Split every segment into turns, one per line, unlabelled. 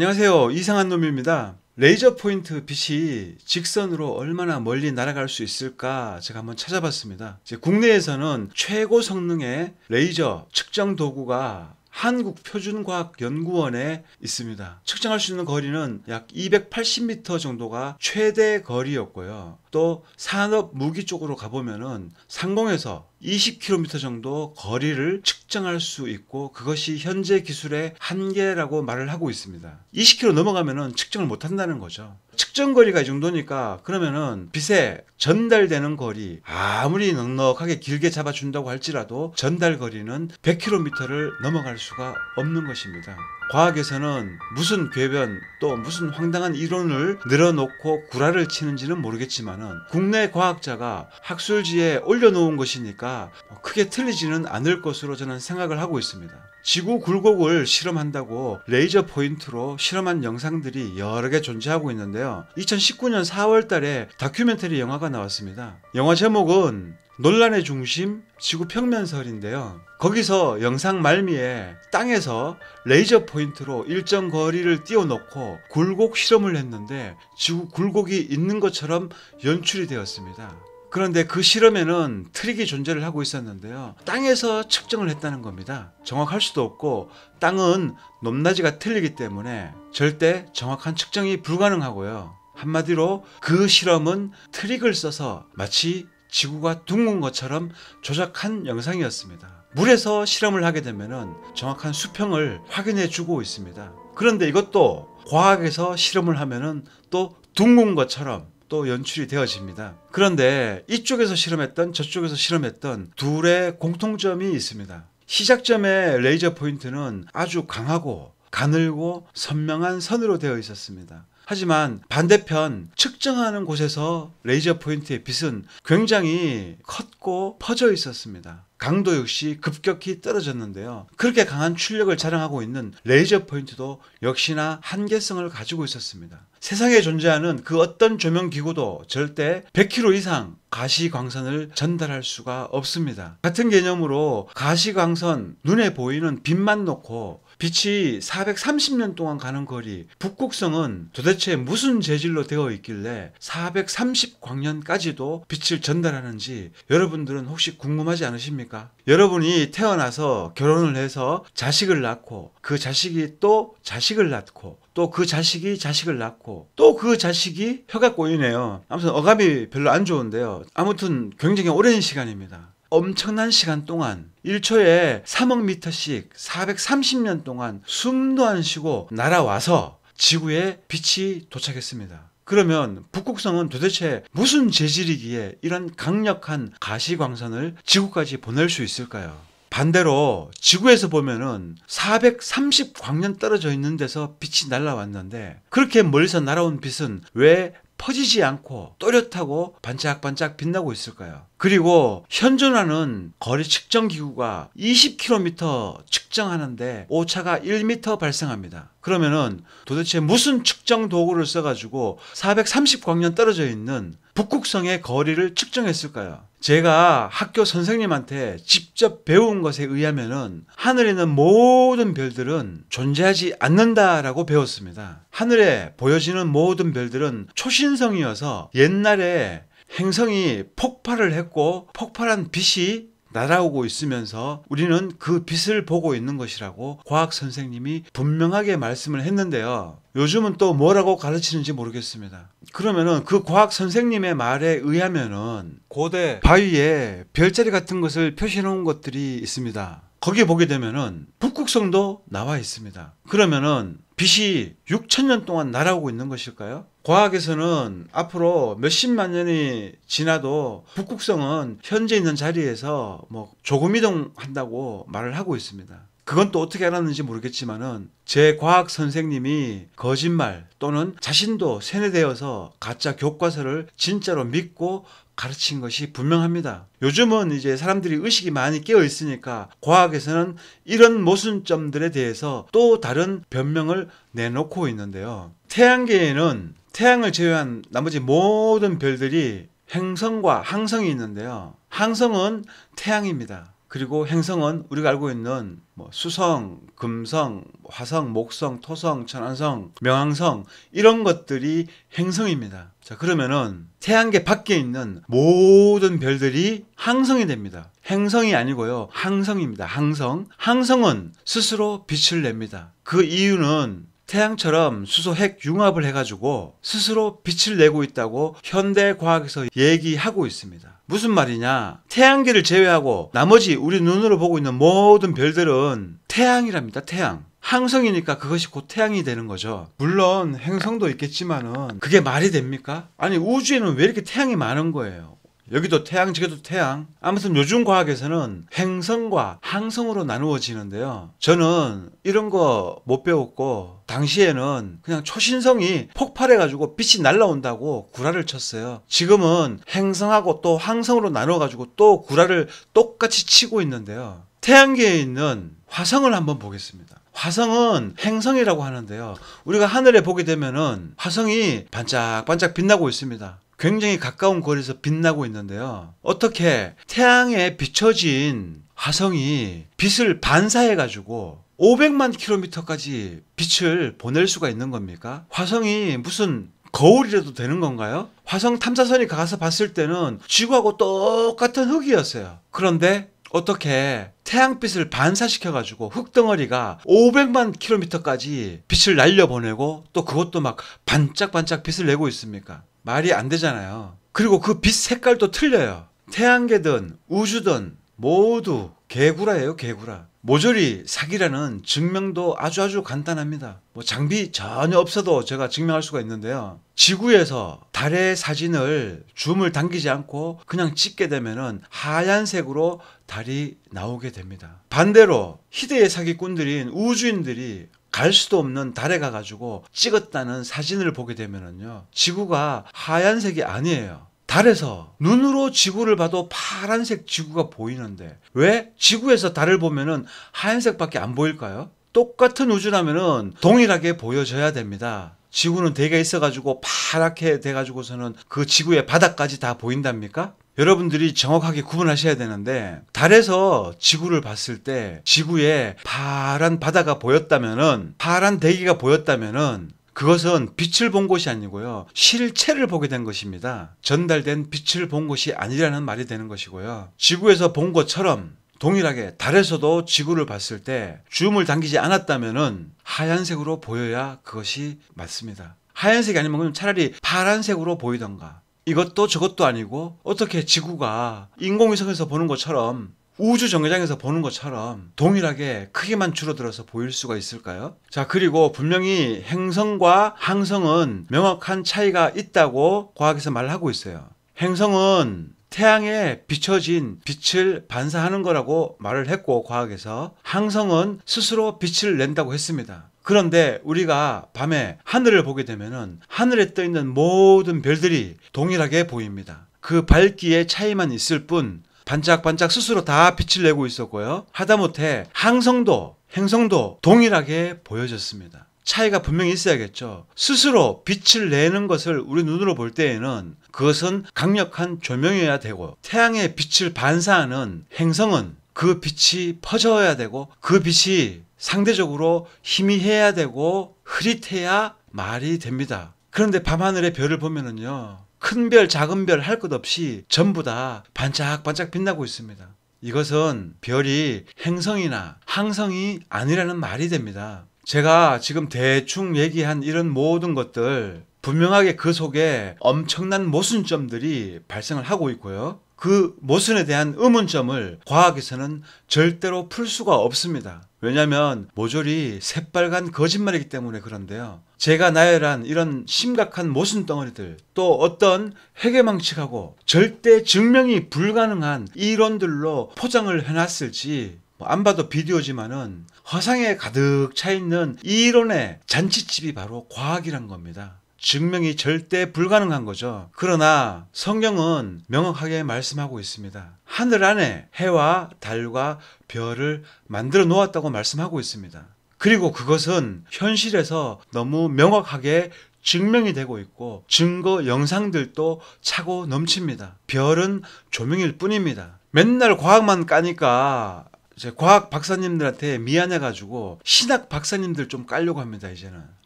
안녕하세요. 이상한 놈입니다. 레이저 포인트 빛이 직선으로 얼마나 멀리 날아갈 수 있을까 제가 한번 찾아봤습니다. 국내에서는 최고 성능의 레이저 측정 도구가 한국표준과학연구원에 있습니다. 측정할 수 있는 거리는 약 280m 정도가 최대 거리였고요. 또 산업 무기 쪽으로 가보면은 상공에서 20km 정도 거리를 측정할 수 있고 그것이 현재 기술의 한계라고 말을 하고 있습니다. 20km 넘어가면은 측정을 못 한다는 거죠. 측정 거리가 이 정도니까 그러면은 빛에 전달되는 거리 아무리 넉넉하게 길게 잡아준다고 할지라도 전달 거리는 100km를 넘어갈 수가 없는 것입니다. 과학에서는 무슨 궤변 또 무슨 황당한 이론을 늘어놓고 구라를 치는지는 모르겠지만은 국내 과학자가 학술지에 올려놓은 것이니까 뭐 크게 틀리지는 않을 것으로 저는 생각을 하고 있습니다. 지구 굴곡을 실험한다고 레이저 포인트로 실험한 영상들이 여러 개 존재하고 있는데요. 2019년 4월 달에 다큐멘터리 영화가 나왔습니다. 영화 제목은 논란의 중심 지구 평면설인데요. 거기서 영상 말미에 땅에서 레이저 포인트로 일정 거리를 띄워놓고 굴곡 실험을 했는데 지구 굴곡이 있는 것처럼 연출이 되었습니다. 그런데 그 실험에는 트릭이 존재를 하고 있었는데요. 땅에서 측정을 했다는 겁니다. 정확할 수도 없고 땅은 높낮이가 틀리기 때문에 절대 정확한 측정이 불가능하고요. 한마디로 그 실험은 트릭을 써서 마치 지구가 둥근 것처럼 조작한 영상이었습니다. 물에서 실험을 하게 되면 정확한 수평을 확인해 주고 있습니다. 그런데 이것도 과학에서 실험을 하면 또 둥근 것처럼 또 연출이 되어집니다. 그런데 이쪽에서 실험했던 저쪽에서 실험했던 둘의 공통점이 있습니다. 시작점의 레이저 포인트는 아주 강하고 가늘고 선명한 선으로 되어 있었습니다. 하지만 반대편 측정하는 곳에서 레이저 포인트의 빛은 굉장히 컸고 퍼져 있었습니다. 강도 역시 급격히 떨어졌는데요. 그렇게 강한 출력을 자랑하고 있는 레이저 포인트도 역시나 한계성을 가지고 있었습니다. 세상에 존재하는 그 어떤 조명기구도 절대 100km 이상 가시광선을 전달할 수가 없습니다. 같은 개념으로 가시광선, 눈에 보이는 빛만 놓고 빛이 430년 동안 가는 거리 북극성은 도대체 무슨 재질로 되어 있길래 430광년까지도 빛을 전달하는지 여러분들은 혹시 궁금하지 않으십니까? 여러분이 태어나서 결혼을 해서 자식을 낳고 그 자식이 또 자식을 낳고 또그 자식이 자식을 낳고 또 그 자식이 혀가 꼬이네요. 아무튼 어감이 별로 안 좋은데요. 아무튼 굉장히 오랜 시간입니다. 엄청난 시간 동안 1초에 3억 미터씩 430년 동안 숨도 안 쉬고 날아와서 지구에 빛이 도착했습니다. 그러면 북극성은 도대체 무슨 재질이기에 이런 강력한 가시광선을 지구까지 보낼 수 있을까요? 반대로 지구에서 보면은 430광년 떨어져 있는 데서 빛이 날라왔는데 그렇게 멀리서 날아온 빛은 왜 퍼지지 않고 또렷하고 반짝반짝 빛나고 있을까요? 그리고 현존하는 거리 측정 기구가 20km 측정하는데 오차가 1m 발생합니다. 그러면은 도대체 무슨 측정 도구를 써가지고 430광년 떨어져 있는 북극성의 거리를 측정했을까요? 제가 학교 선생님한테 직접 배운 것에 의하면은 하늘에 있는 모든 별들은 존재하지 않는다라고 배웠습니다. 하늘에 보여지는 모든 별들은 초신성이어서 옛날에 행성이 폭발을 했고 폭발한 빛이 날아오고 있으면서 우리는 그 빛을 보고 있는 것이라고 과학 선생님이 분명하게 말씀을 했는데요. 요즘은 또 뭐라고 가르치는지 모르겠습니다. 그러면은 그 과학 선생님의 말에 의하면은 고대 바위에 별자리 같은 것을 표시해 놓은 것들이 있습니다. 거기에 보게 되면은 북극성도 나와 있습니다. 그러면은 빛이 6천년 동안 날아오고 있는 것일까요? 과학에서는 앞으로 몇십만 년이 지나도 북극성은 현재 있는 자리에서 뭐 조금 이동한다고 말을 하고 있습니다. 그건 또 어떻게 알았는지 모르겠지만은 제 과학 선생님이 거짓말 또는 자신도 세뇌되어서 가짜 교과서를 진짜로 믿고 가르친 것이 분명합니다. 요즘은 이제 사람들이 의식이 많이 깨어 있으니까 과학에서는 이런 모순점들에 대해서 또 다른 변명을 내놓고 있는데요. 태양계에는 태양을 제외한 나머지 모든 별들이 행성과 항성이 있는데요. 항성은 태양입니다. 그리고 행성은 우리가 알고 있는 뭐 수성, 금성, 화성, 목성, 토성, 천안성, 명왕성 이런 것들이 행성입니다. 자, 그러면은 태양계 밖에 있는 모든 별들이 항성이 됩니다. 행성이 아니고요. 항성입니다. 항성. 항성은 스스로 빛을 냅니다. 그 이유는 태양처럼 수소 핵 융합을 해가지고 스스로 빛을 내고 있다고 현대 과학에서 얘기하고 있습니다. 무슨 말이냐? 태양계를 제외하고 나머지 우리 눈으로 보고 있는 모든 별들은 태양이랍니다. 태양. 항성이니까 그것이 곧 태양이 되는 거죠. 물론 행성도 있겠지만은 그게 말이 됩니까? 아니 우주에는 왜 이렇게 태양이 많은 거예요? 여기도 태양, 저기도 태양. 아무튼 요즘 과학에서는 행성과 항성으로 나누어지는데요. 저는 이런 거 못 배웠고 당시에는 그냥 초신성이 폭발해가지고 빛이 날라온다고 구라를 쳤어요. 지금은 행성하고 또 항성으로 나눠가지고 또 구라를 똑같이 치고 있는데요. 태양계에 있는 화성을 한번 보겠습니다. 화성은 행성이라고 하는데요. 우리가 하늘에 보게 되면은 화성이 반짝반짝 빛나고 있습니다. 굉장히 가까운 거리에서 빛나고 있는데요. 어떻게 태양에 비춰진 화성이 빛을 반사해 가지고 500만 킬로미터까지 빛을 보낼 수가 있는 겁니까? 화성이 무슨 거울이라도 되는 건가요? 화성 탐사선이 가서 봤을 때는 지구하고 똑같은 흙이었어요. 그런데 어떻게 태양빛을 반사시켜가지고 흙덩어리가 500만 킬로미터까지 빛을 날려보내고 또 그것도 막 반짝반짝 빛을 내고 있습니까? 말이 안 되잖아요. 그리고 그 빛 색깔도 틀려요. 태양계든 우주든 모두 개구라예요, 개구라. 모조리 사기라는 증명도 아주 아주 간단합니다. 뭐 장비 전혀 없어도 제가 증명할 수가 있는데요. 지구에서 달의 사진을 줌을 당기지 않고 그냥 찍게 되면은 하얀색으로 달이 나오게 됩니다. 반대로 희대의 사기꾼들인 우주인들이 갈 수도 없는 달에 가가지고 찍었다는 사진을 보게 되면은요. 지구가 하얀색이 아니에요. 달에서 눈으로 지구를 봐도 파란색 지구가 보이는데 왜 지구에서 달을 보면은 하얀색밖에 안 보일까요? 똑같은 우주라면은 동일하게 보여져야 됩니다. 지구는 대개 있어가지고 파랗게 돼가지고서는 그 지구의 바닥까지 다 보인답니까? 여러분들이 정확하게 구분하셔야 되는데 달에서 지구를 봤을 때 지구에 파란 바다가 보였다면은 파란 대기가 보였다면은 그것은 빛을 본 것이 아니고요. 실체를 보게 된 것입니다. 전달된 빛을 본 것이 아니라는 말이 되는 것이고요. 지구에서 본 것처럼 동일하게 달에서도 지구를 봤을 때 줌을 당기지 않았다면 하얀색으로 보여야 그것이 맞습니다. 하얀색이 아니면 차라리 파란색으로 보이던가 이것도 저것도 아니고 어떻게 지구가 인공위성에서 보는 것처럼 우주 정류장에서 보는 것처럼 동일하게 크기만 줄어들어서 보일 수가 있을까요? 자, 그리고 분명히 행성과 항성은 명확한 차이가 있다고 과학에서 말하고 있어요. 행성은 태양에 비춰진 빛을 반사하는 거라고 말을 했고 과학에서 항성은 스스로 빛을 낸다고 했습니다. 그런데 우리가 밤에 하늘을 보게 되면은 하늘에 떠 있는 모든 별들이 동일하게 보입니다. 그 밝기의 차이만 있을 뿐 반짝반짝 스스로 다 빛을 내고 있었고요. 하다못해 항성도 행성도 동일하게 보여졌습니다. 차이가 분명히 있어야겠죠. 스스로 빛을 내는 것을 우리 눈으로 볼 때에는 그것은 강력한 조명이어야 되고 태양의 빛을 반사하는 행성은 그 빛이 퍼져야 되고 그 빛이 상대적으로 희미해야 되고 흐릿해야 말이 됩니다. 그런데 밤하늘의 별을 보면은요. 큰 별, 작은 별 할 것 없이 전부 다 반짝반짝 빛나고 있습니다. 이것은 별이 행성이나 항성이 아니라는 말이 됩니다. 제가 지금 대충 얘기한 이런 모든 것들 분명하게 그 속에 엄청난 모순점들이 발생을 하고 있고요. 그 모순에 대한 의문점을 과학에서는 절대로 풀 수가 없습니다. 왜냐하면 모조리 새빨간 거짓말이기 때문에 그런데요. 제가 나열한 이런 심각한 모순 덩어리들 또 어떤 해계망측하고 절대 증명이 불가능한 이론들로 포장을 해놨을지 뭐 안 봐도 비디오지만은 허상에 가득 차 있는 이론의 잔치집이 바로 과학이란 겁니다. 증명이 절대 불가능한 거죠. 그러나 성경은 명확하게 말씀하고 있습니다. 하늘 안에 해와 달과 별을 만들어 놓았다고 말씀하고 있습니다. 그리고 그것은 현실에서 너무 명확하게 증명이 되고 있고 증거 영상들도 차고 넘칩니다. 별은 조명일 뿐입니다. 맨날 과학만 까니까 제 과학 박사님들한테 미안해 가지고 신학 박사님들 좀 깔려고 합니다 이제는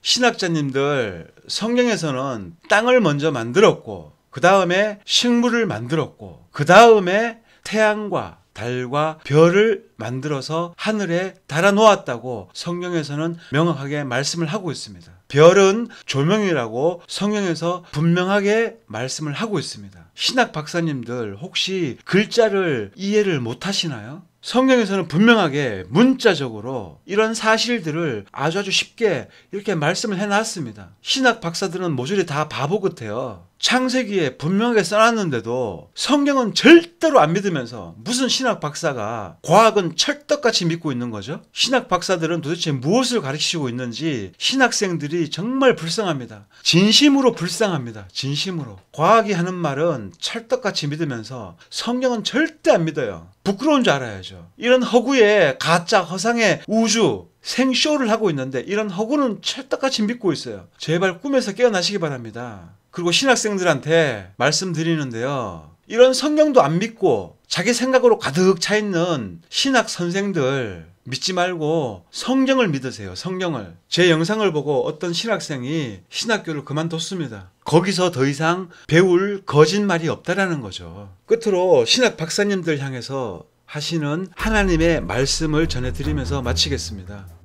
신학자님들 성경에서는 땅을 먼저 만들었고 그 다음에 식물을 만들었고 그 다음에 태양과 달과 별을 만들어서 하늘에 달아 놓았다고 성경에서는 명확하게 말씀을 하고 있습니다. 별은 조명이라고 성경에서 분명하게 말씀을 하고 있습니다. 신학 박사님들 혹시 글자를 이해를 못 하시나요? 성경에서는 분명하게 문자적으로 이런 사실들을 아주 아주 쉽게 이렇게 말씀을 해놨습니다. 신학 박사들은 모조리 다 바보 같아요. 창세기에 분명하게 써놨는데도 성경은 절대로 안 믿으면서 무슨 신학 박사가 과학은 철떡같이 믿고 있는 거죠? 신학 박사들은 도대체 무엇을 가르치고 있는지 신학생들이 정말 불쌍합니다. 진심으로 불쌍합니다. 진심으로. 과학이 하는 말은 철떡같이 믿으면서 성경은 절대 안 믿어요. 부끄러운 줄 알아야죠. 이런 허구의 가짜 허상의 우주, 생쇼를 하고 있는데 이런 허구는 철떡같이 믿고 있어요. 제발 꿈에서 깨어나시기 바랍니다. 그리고 신학생들한테 말씀드리는데요. 이런 성경도 안 믿고 자기 생각으로 가득 차 있는 신학 선생들 믿지 말고 성경을 믿으세요. 성경을. 제 영상을 보고 어떤 신학생이 신학교를 그만뒀습니다. 거기서 더 이상 배울 거짓말이 없다라는 거죠. 끝으로 신학 박사님들 향해서 하시는 하나님의 말씀을 전해드리면서 마치겠습니다.